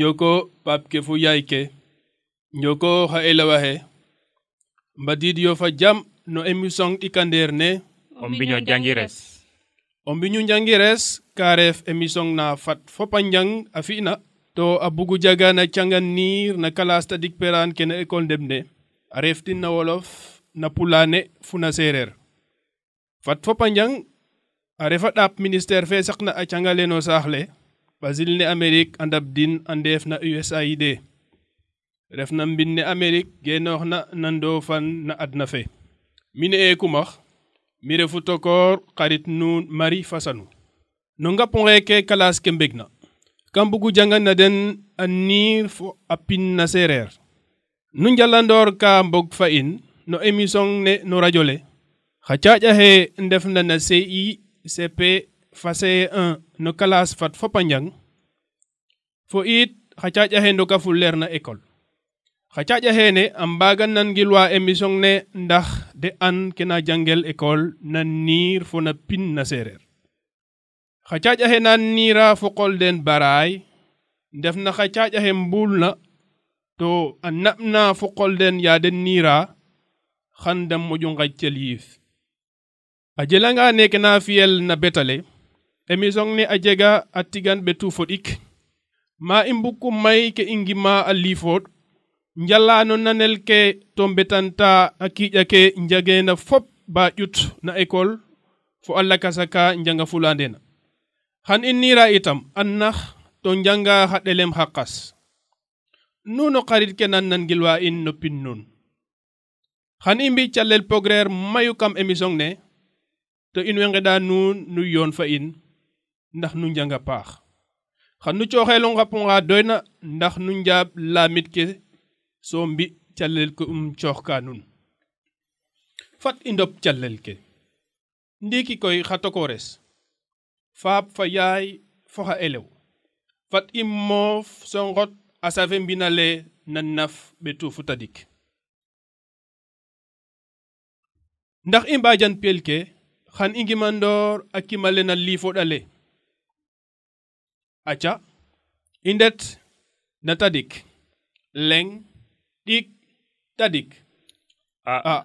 nyoko ke fu yayke nyoko ha mbadiid yo fa jam no émission ɗikandeer ne mbiño jangires njangires jangires karef émission na fat fopa njang a fi'na to a bugu jaga na cangan niir na kalas tadik peran kene école ndeɓ ne a reftin na wolof na pulane fu na seereer fat fopa njang a refa ɗaap ministére fe saqna a cangale no saax le basil ne amérique andab din andeef na usaid ref na bin ne amérique genoox na nandoo fan na adna fe mine e kumax mi refu tokoor xarit nuun mari fasanu no ngaponge ke kalas ke mbeg na kam bugu jangan na den a niir fo a pin na seereer nu njalandoor ka mbog fa in no émission ne no radio le xa caaƴaxe ndef na na cicp fasee 1 fat fop njang fo iit xa caaƴaxe ndoka fuleer na école xa caaƴa xeene a mbaaga nangilwa émission ne ndax de an ke na jangel école na niir fo na pin na seereer xa caaƴaxe na niira fo qol den baraay ndef na xa caaƴaxe mbuul na to a naɓna fo qol den yaa niira xan da moƴo ngaƴ yiif a jelanga neeke na fiyel na betale emission ne a jega a tigan ɓetu foɗik ma i mbuku may ke i ngima a liifoɗ nanel ke to a kiiƴa ke njageena fop ba na école fo a lakasa ka njanga fulandena xan i itam an to njanga xa ɗelem xa qas nuuno xarit ke nan nangilwa in no pin nuun xan i pogreer mayu kam émission ne to in way ngeɗa nuun nu fa in ndax nu njanga paax xanu coxelongaponga doyna ndax nu njaab laamit ke so mbi calel ke um cooxka nun fat i ndop calel ke ndiiki koy xa tokores faap fa yaay fo xa elew fat i moof so ngot a safe na naf ɓetu futadik ndax i mbaajan pel ke xan i ngimandoor a kimale na liifoɗale acha indet na leng dik tadik a,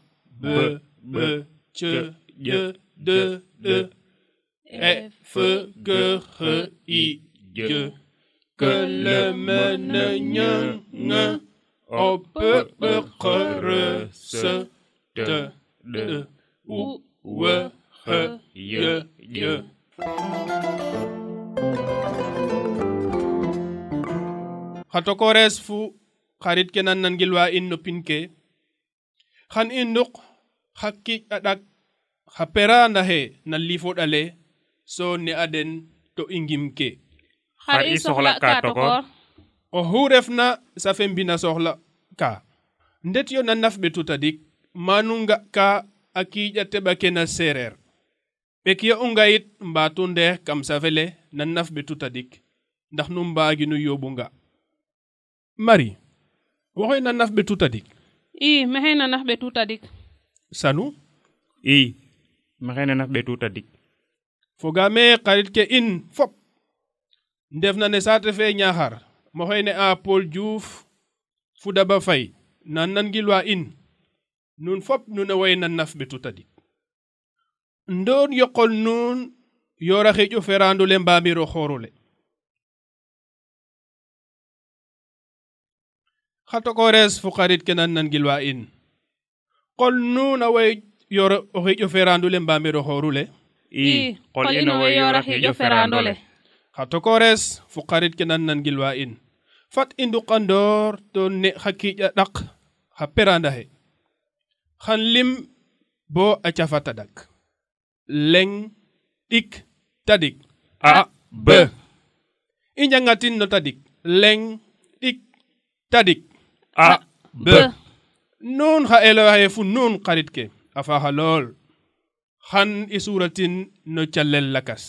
b b c d d e f g h i que le m n o p q r s t d u hato ko res fu xarit ke nan nan gilwa in no pin ke xan i nduk xa kic a ɗak xa pera naxe na lifoɗale so ne a den to i ngim ke xar i soxla ka tokor oxu refna safe mbina soxla ka ndet yo na naf ɓe tutadik manu nga ka a kiƴa teɓake na sereer ɓek ya u ngayit mbaatu ndeex kam safe le na naf ɓe tutadik ndax nu mbaaginu yoɓu nga Mari, waxoy na naf be tutadik. I, mexey na naf be tutadik. Sanu? I, mexey na naf be tutadik. Fogame xarit ke in fop. Ndefna ne saate fe Niakhar, maxoy ne a Paul Diouf, Foudaba Faye, na nangilwa in. Nun fop nu woy na naf be tutadik. Ndoon yoqol nun yora xeƴu ferandule xoorule. xa tokores fukarit kenan nangilwa in qol nuuna way yor o xiƴo ferandu le mbamir o xooru le i qol ino way yor a xiƴo ferandu le xa tokores fukarit kenan nangilwa in fat i nduqandoor to ne xa kiiƴa ɗak xa peranda xan lim bo a cafa tadak leng ɗik tadik a b a ah, ah, nun xa elewaxe fu nun xarit ke a faaxa lool xan i suratin no calel lakas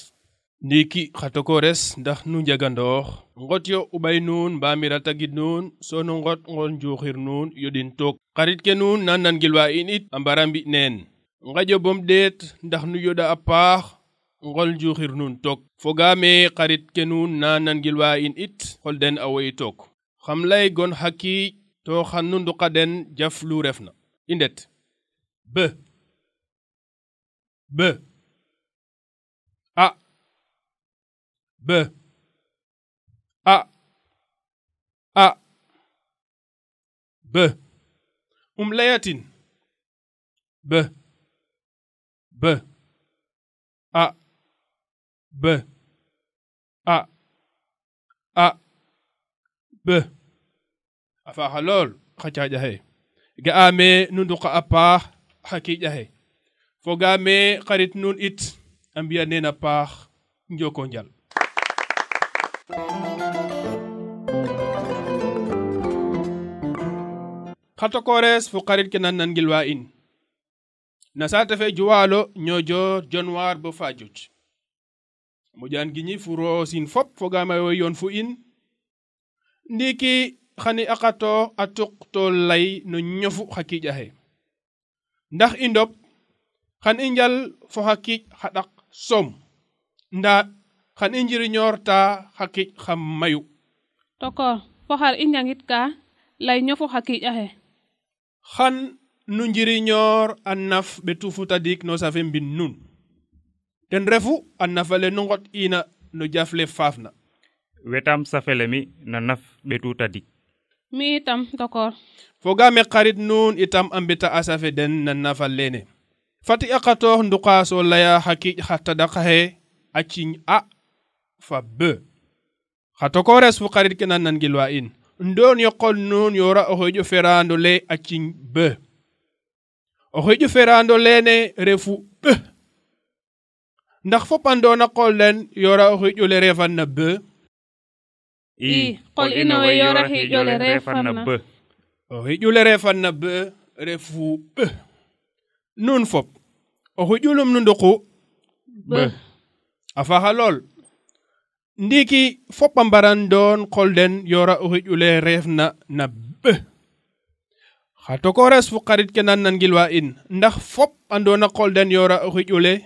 ndiiki xa tokores ndax nu njagandoox ngot yo u ɓay nuun mbaamira tagid nuun so nu ngot ngon njuuxir nuun yoɗin took xarit ke nuun na nangilwa in it a mbara mbi neen ngaƴo bom ɗeet ndax nu yoɗa a paax ngol njuuxir nuun took fogaame xarit ke nuun na nangilwa in it xolden a woyi took xam lay gon xa kiic to xannunduqaden jaflu refna i ndet be be a be a a be um layatin be be a be a a be a faaxa lool xa caaƴ axe ga'aame nu nduqa a paax xa kiiƴ axe xarit nuun it a mbi'a neen a paax njoko njal xa tokores fo xarit ke nan nangilwa in na saate fe juwaalo ñoojoor jonwaar bo faajuj moƴan giñi furo sin fop fogaam a yoon fu in ndiiki xani akato a tuqto lay no ñofu xa kiiƴaxe ndax i ndob xan i njal fo xa kiiƴ xa ɗak soom ndaa xan i njiriñoorta xa kiiƴ xa mayu tokoor fo xar i njangit kaa lay ñofu xa kiiƴaxe xan nu njiriñoor a naf ɓetu futadiik no safe mbin nun ten refu a nafale nu ngot iina no jafle faafna wetam safele mi na naf ɓetu tadik mi itam tokor fogame xarit nun itam ambita asafe den nanna fallene fati a xatoox nduqaaso laya xa kiic xa tadaxaxe a ciiñ a fa b xa tokores fu xarit ke nan nangilwa in ndoon yo qol yoora o xeeƴo ferando le a ciiñ b o xeeƴo ferando leene refu b ndax fop andoona qol len yoora o xeeƴo le refan na b i qol ina we yora hiƴƴole refanna be o hiƴƴule refu ɓe nun fop o hiƴulum nu nduku ɓe a faxa lool ndiiki fop a mbaran doon qolden yora o hiƴule refna na ɓe xa tokores fu xarit ke nan nangilwa in ndax fop andoona qolden yora o hiƴule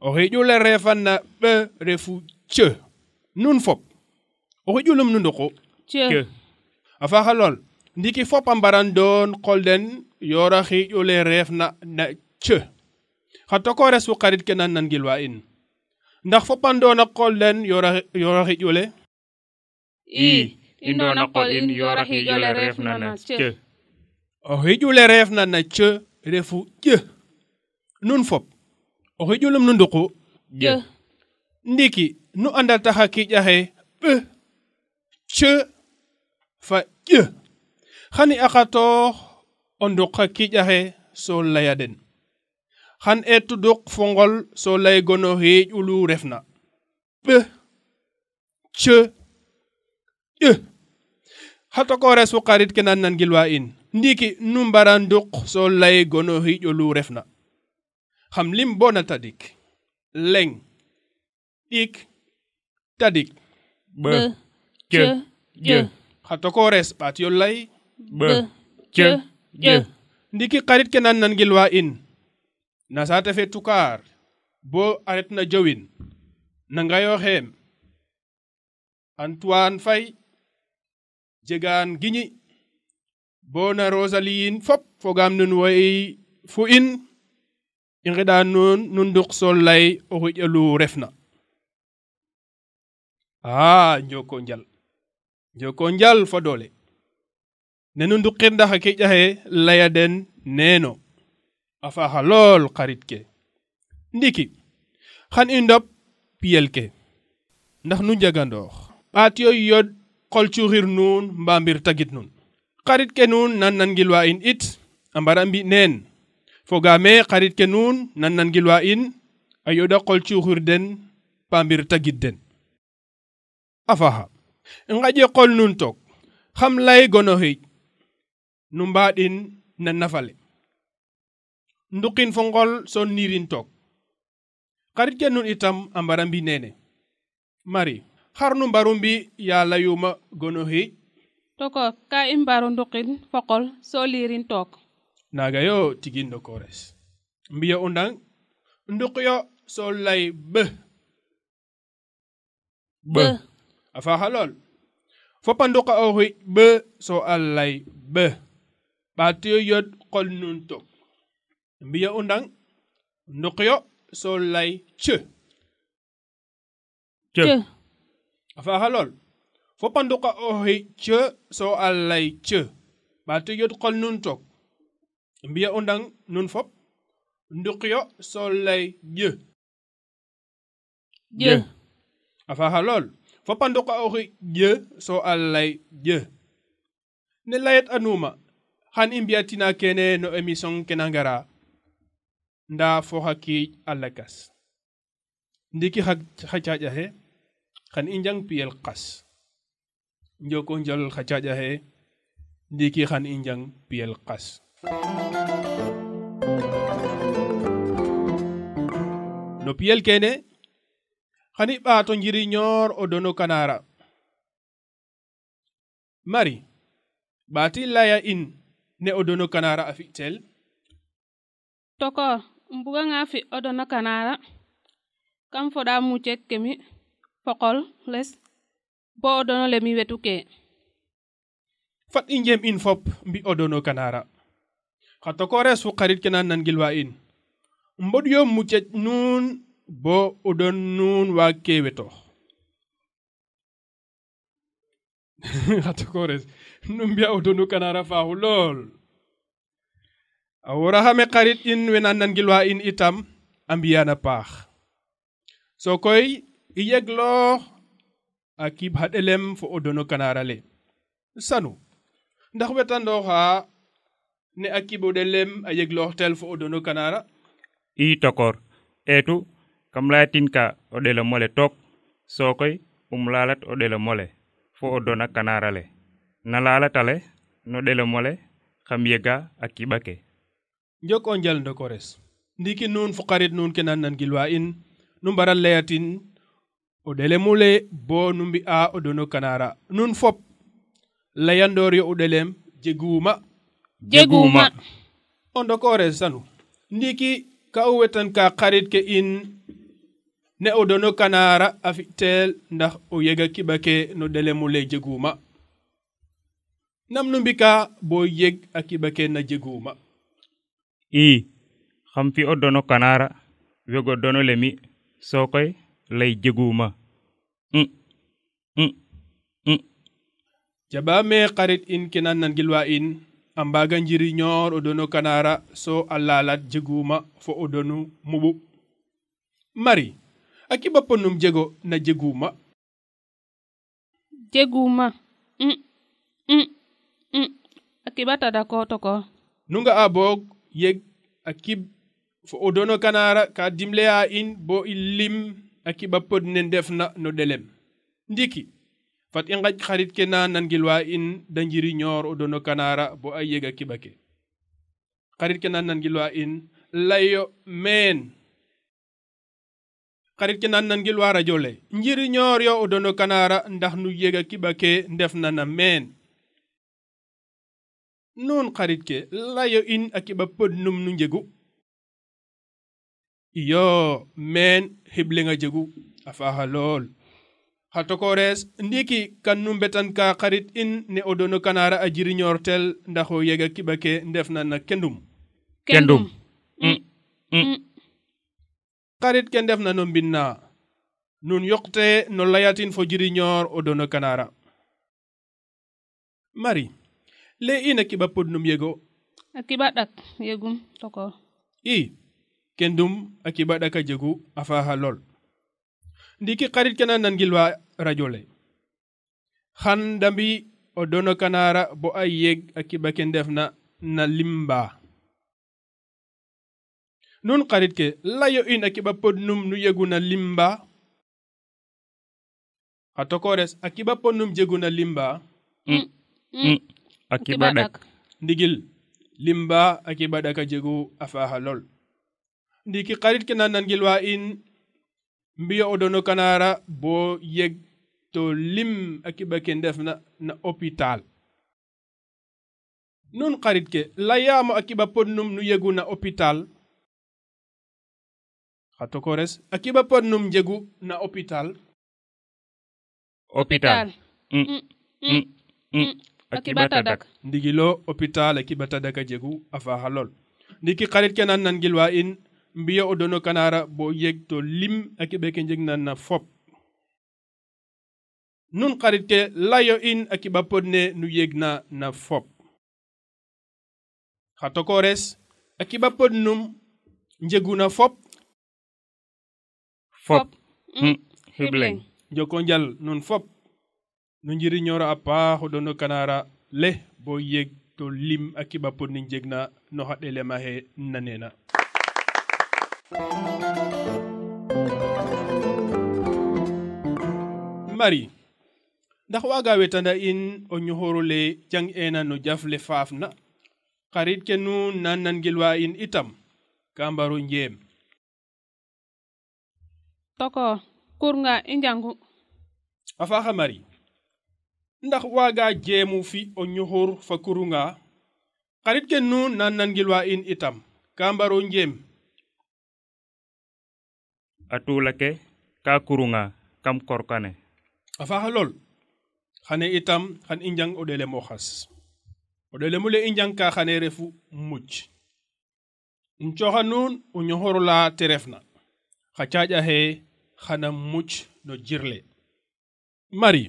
o hiƴulle refanna ɓe refu ce nun fop o hiƴulum nu nduku ce a faxa lool ndiki fop a mbaran doon qolden yora hiƴule refna na ce xa tokores fu xarit ke nan nan gilwa in ndax fop a ndoona den yora yora hiƴule i i ndoona in yora hiƴule refna na ce o hiƴule refna na ce refu ƴe nun fop o hiƴolum no nduqu ƴe ndiki no andal taxa kiiƴaxe ɓe c fa ƴe xani axa toox o nduq xa kiiƴaxe so laya den xan eetu duq fo ngol so laygon o xiiƴ ulu refna ɓe c ƴe xa tokores fo xarit ke nan nan gilwa in ndiki nu mbara nduq so laygon o xiiƴ ulu refna hamlim bona tadik leng ndiki xarit ke nan nangilwa in na saate fe tukar bo a retna jawin nangayo xem antoine fay jegan giñi bona rosalie in fop fogam nun way fu in i ngeɗa nuun nu nduqsol lay o xiƴalu refna a ah, njoko njal njoko njal fo doole ne nu nduqirnda xa keƴaxe laya den neeno a faaxa lool xarit ke ndiki xan i ndop piyel ke ndax nu njagandoox ɓaat yo yod qolcuxir nuun mbaa mbir tagit nuun xarit ke nuun nan nangilwa in it a mbara mbi neen fogaame xarit ke nuun nan nangilwa in a yoɗa qol cuuxirden pambir tagitden a faxa nqaƴe qol nun took xam lay gono xiic nu mbaɗin na nafale nduqin fo ngol so nirin took xarit ke nun itam a mbara mbi nene mari xar nu mbaru mbi yaa layuma gono xiic ka i mbaru nduqin fo qol so lirin took nagayo tigin tiginɗo kores mbiya undang, nduqyo sollay b b a fahalol fopa nduqa o b so alay b ɓatiyo yod qol nun tok mbiya undan nduqyo sollay c c a fahalol fopa nduqa o huy so alay c ɓatiyo yod qol nun mbiya undang nun fop ndukyo solay je je afa halol fopa nduka oxi je so allay je ne layet anuma han imbiya tina kene no émission kenangara, nda fo xa kiic ndiki xa caƴaxe xan i njang piyel qas njoko njal xa he ndiki xan injang piel kas no piyel kene hani ɓa to jiri nyor o dono kanara mari ɓati laya in ne o dono kanara a fi'tel toko m buganga fi o dono kanara kam foɗa mucek kemi pokol les bo o dono lemi wetuke faɗɗi jem in fop mbi o dono kanara katokore su xarit kena nangilwa in mboɗ yo mucec nun bo oɗon nun wa keweto katokores nu mbiya odonu kanara faaxu lool a wora xarit in wena nangilwa in itam a mbiyana paax so koy i yegloox a kiib xa ɗelem fo odono kanara le sanu ndax wetandooxa ne akkiɓoɗe lem a yeglortel fo o dono kanara i tokor etu kam layatinka o ɗele mole tok sokoy um lalat o ɗele mole fo o dona kanara le na lalatale no ɗele mole kam yega a kiɓake jok o jal dokores ndiki nun fo qarit nun ke nan gilwa in nu mbara leyatin o ɗele mule bo nu mbi'a o dono kanara nun fop layandoor yo uɗelem jeguuma jeguma on dokore sanu ndiki ka uwetan ka karit ke in ne o dono kanara a fitel ndax o yega kibake no delemule jeguma nam nu mbika bo yeg a kibake na jeguma i xam fi o dono kanara wego dono lemi sokoy lay jeguma mm. mm. mm. jaba me karit in kinan nan gilwa in ambaga jiri ñoor o donu kanara so a lalat jeguma fo o donu muɓu mari a kiɓa ponnum jego na jeguma jeguma mm, mm, mm. a kiɓatada ko toko nunga a boog yeg a kib fo o dono kanara ka dimleya in bo i lim a kiɓa pod ne ndefna no ɗelem ndiki fat i ngaj xarit ke na nangilwa in da njiri o dono kanara bo ay yega kibake xarit ke nan nangilwa in layo men. xarit ke nan nangilwa radio le njiri ñoor yo o dono kanara ndax nu yega kibake ndef na men nun ke layo in a kiba pod num nu njegu iyo meen xiblinga jegu a faaxa ha tokores ndiki kannum betan ka karit in ne o dono kanara a jirinyortel ndaho yega kibake ndefna na kendum kendum karit mm. mm. mm. ke ndefna no mbinna nun yokte no layatin fo jirinyor o dono kanara mari le ina kiba podnum yego a kiba dak yegum toko i kendum a kiba dak a jegu a faha lol ndiki karit kenan nan gilwa rajulay xan dambi o dono kanara ay yeg a kiɓa ke ndefna na limba nun xarit ke layo in a kiɓa podnum nu yegu na limba a tokores a kiɓa podnum jegu na limba ndigil limba a kiɓa ɗak a jegu a ndiki xarit ke na nangilwa in mbiya o dono kanara bo yég to lim a kiɓa ke ndefna na hopital nun xarit ke layaamo a kiɓa podnum nu yegu na hopital xa tokores a kiɓa podnum jegu na hopital hopital a kiɓa ndigilo hopital a kiɓa a jegu a faaxa lool ndiki xarit ke nan nangilwa in mbiya o dono kanara bo yeg to lim akeɓe ke jegnanna fop nun xarite layo in a kiɓa podne nu yegna na fop xa tokores a kiɓa pod num njeguna fop fop hm, mm. hibleng njoko njal nun fop nu njiriñoro a paax o dono kanara le bo yeg to lim a kiɓa podne njegna no xa ɗelemaxe nanena mari ndax waga wetanda in o ñoxorole jang ena no jafle faafna xarit ke nu nan nangilwa in itam ka mbaru njeem toko kurnga i njangu a faaxa ndax waaga jeemu fi o ñoxor fa kurunga xarit ke nu nan nangilwa in itam ka mbaro njeem a tula atulake ka kurunga kam korkane a afaxa lool xane itam xan i njang o ɗelemo xas o ɗelemule i njang ka xane refu muc um coxa nuun o ñoxorula te refna xa caaƴa xe xana muc no jirle mari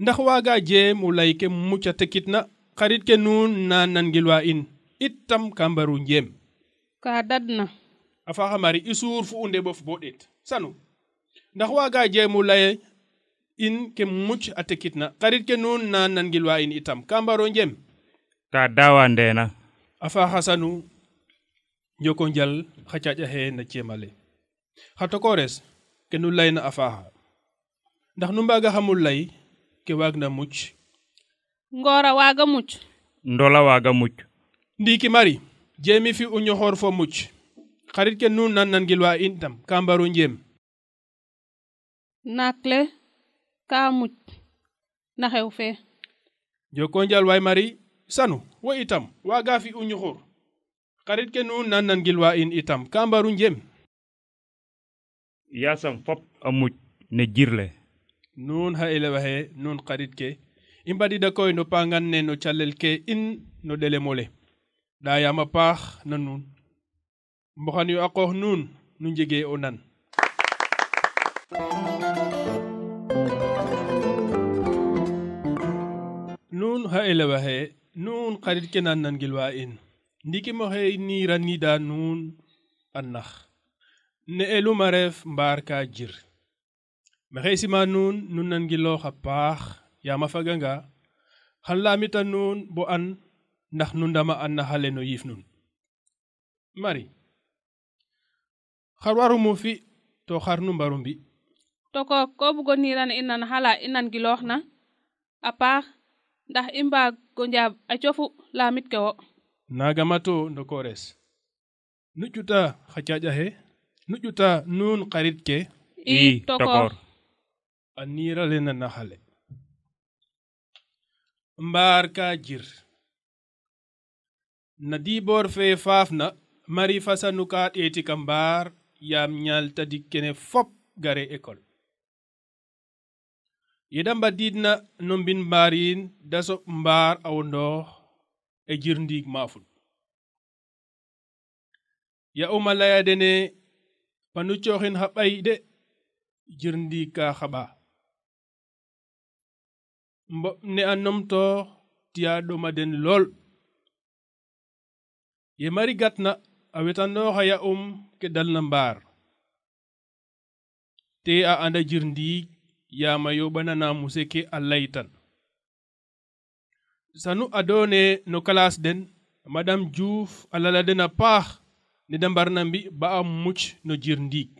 ndax waaga jeem o lay ke muc a tekitna xarit ke nuun na nangilwa in itam ka mbaru njeem kaa dadna a faxa mari i suur fu u ndeɓof bo ɗeet sanu ndax waaga jeemu laye in ke muc a tekitna xarit ke nuun na nangilwa in itam ka mbaro njem ka dawa ndeena a faxa sanu njoko njal xa caƴaxe na ceemale xa tokores ke nu layna a faaxa ndax nu mbaaga xamu lay ke waag na muc ngoora waaga muc ndola waaga muc ndiiki mari jeemi fi u ñoxoor fo muc xarit ke nun nan nangilwa in tam kambaru njéem nakle kaa muc na xew fee joko njal waay mari sanu wo itam waaga fi u ñuxur xarit ke nun nan nangilwa in itam kambaru njéem yaasam fop a muc ne jirle nun xa elewaxe nun xarit ke i mbadida koy no pangan ne no calel ke in no ɗelemole ɗayama paax na nun mboxan yu a nun nuun nu nun o nan nuun xa elewa xe nuun xarit ke naan nangilwa in ndiki moxe niiranida nuun a nax ne elu maref mbaar ka jir maxey sima nun nu nangiloox a paax yaam a faganga xan laamita nuun bo an ndax nu ndama a naxale no yiif nun mari xar waru mu fi to xar nu mbaru mbi toko ko bugon hiran inan hala inan giloxna a paax ndax i mbaago njaab a cofu laamit ke wo naaga mato ndokores nu ƴuta xa caaƴaxe nu ƴuta nuun xarit ke i tokor a niirale na naxale mbaar ka jir na diiboor fee faafna mari fasanu ka ɗeeti ka mbaar yam yaltadi kene fop gare ekol yedamba didna no mbin mbarin daso mbar awondo e jirndig mafun ya uma layadene panu cohin haɓay de jirndig ka haɓa mbo ne a nomto tiya ɗoma den lol ye mari gatna a wetanoha ya um ki dal na mbaar te a anda jir ndiig yama yoɓanana muse ke a laytan sanu adone no classe den madame diouf a lala den a paax ne da mbarna mbi ba a muc no jir ndiig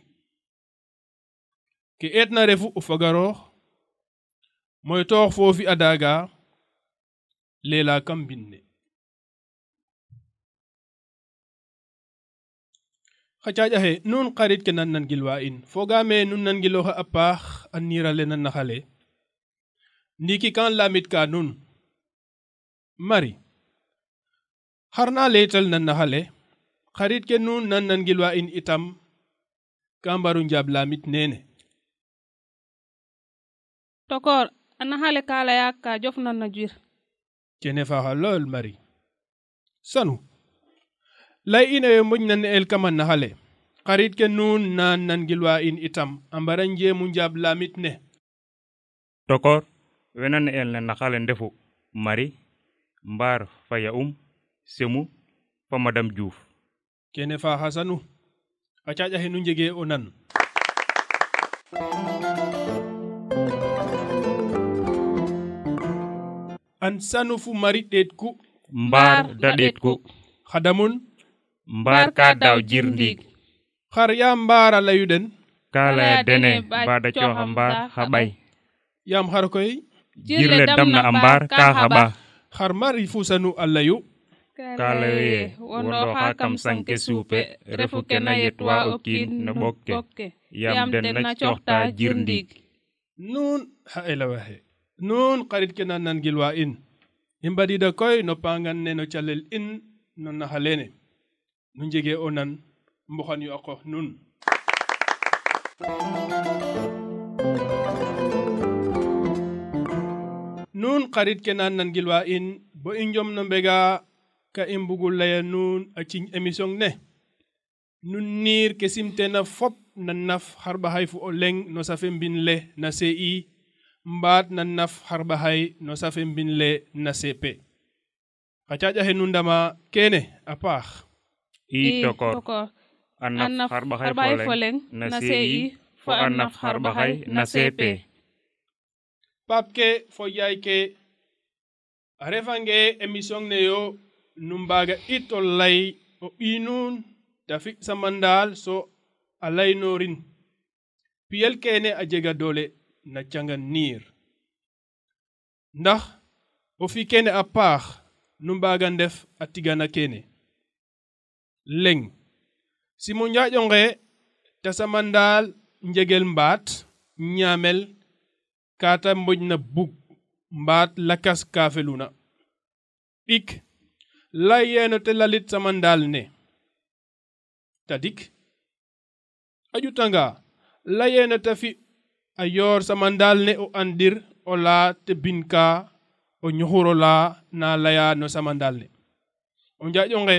ke eetna refu o fagaroox moytoox foofi a daaga leela kam mbinne xacaaƴaxe nuun xarit ke nan nangilwa in fogaame nun nangilooxa a paax a niirale na naxale ndiiki kan lamit ka nun mari xarna laytal na naxale xarit ke nun nan nangilwa in itam ka mbaru njaab lamit neene tokoor a naxale ka laya ka jofnan na jwir kene faaxa lool mari sanu lay in eyo moƴ nan el kaman nahale xarit ke nuun naan nan gilwa in itam a mbara njemu njaab lamit ne tokor we nan el ne naxale ndefu mari mbaar fa ya'um semu fa madame diouf kene fa xasanu a caƴaxe nu njege o nan an sanu fu mari ɗeet ku mbaar da ɗeet ku xadamun mbar ka daw jir ndiig xar yaa mbaara layuɗen kala dene mbaɗa coha mbar haɓay yam har koye jirle damna a mbar ka haɓa har mari fusanu allah yu kala weye wondo ha kam suupe refu ke na yetwa o kiin no ɓokke yam den na cohta jirndig nun ha elawa he nun qarit ke na nangilwa in i mbaɗida koy no pangan ne no calel in no nahalene 문제게 오는 무한이 없고 눈. nun xarit ke nan gilwa in bo i njom no mbega ka i mbugul laya nun a ciñ émission ne nun niir ke simtena fop na naf xarɓa fu o no safe mbin le na ci mbaat na naf xarɓa no safe mbin le na cp xa caƴaxe nu ndama kene a paax i e e tokor anaf harbahay foleng na sei fo anaf harbahay na sepe papke fo yayke a refange émission ne yo num mbaga ito tollay o ɓinun fi samandal so a laynorin piyel kene a jega doole na cangan niir ndax o fi kene a paax nu mbaga ndef a tigana kene leŋ simo njaƴonge tasamandal njegel mbaat ñaamel kaata moƴna bug mbaat lakas kaafeluna ɗik lay yeeno te lalit samandal ne tadik a ƴutanga layeeno te fi a yoor samandal ne o andir o laa te bin kaa o laa na laya no samandal ne o njaƴonge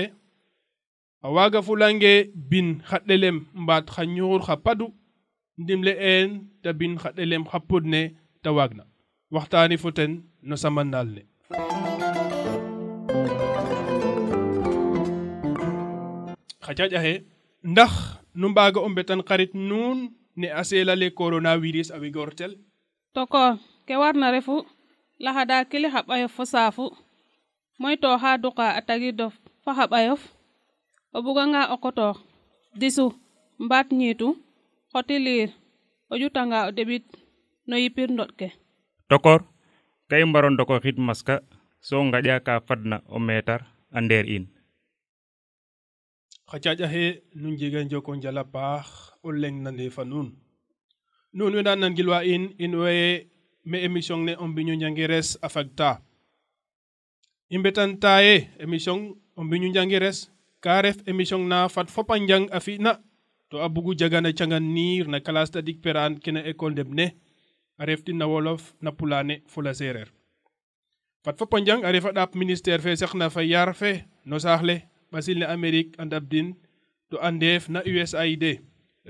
a waga fulange bin xa ɗelem mbaat xa ñuxur xa padu ndimle en ta bin xa ɗelem xa pod ne ta waagna waxtaani fo ten no samannaal ne xa caƴaxe ndax nu mbaaga o mbetan xarit nuun ne a seelale coronavirus a wegortel toko ke warna refu laxada kili xa ɓayof fo saafu moytooxa duqa a tagidof fo xa ɓayof o buganga o koto disu mbaat ñiitu xoti liir o jutanga o debit no yipir ndoɗ ke tokor ka mbaro ndoko maska so ngaƴa ka fadna o metar a ndeer in xa caƴaxe nu njega njoko njal a paax o leŋ na ndefa nuun nuun we na nangilwa in in way me émission ne o mbiñu njangires a fagta i mbetan émission o mbiñu njangires ka ref na fat fopa njang a fina to a bugu jagana canganir na classe tadik peran kene école ndeɓ ne a reftin na wolof na pulane fo la sereer fat fopa njang a refa ɗaap ministère fe saqna fa yar fe no saaxle ɓasil ne amérique a ndabdin to a ndeef na usaid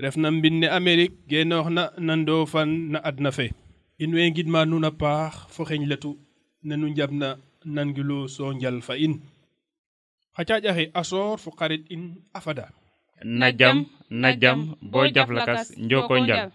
refna mbin ne amérique genooxna na ndoofan na adna fe in way ngidma nuun paax fo xeñ letu nenu njaɓ na nangilo so njal fa in hacaƴa he asor fo qarit in afada najam najam bo jaflakas njokonjal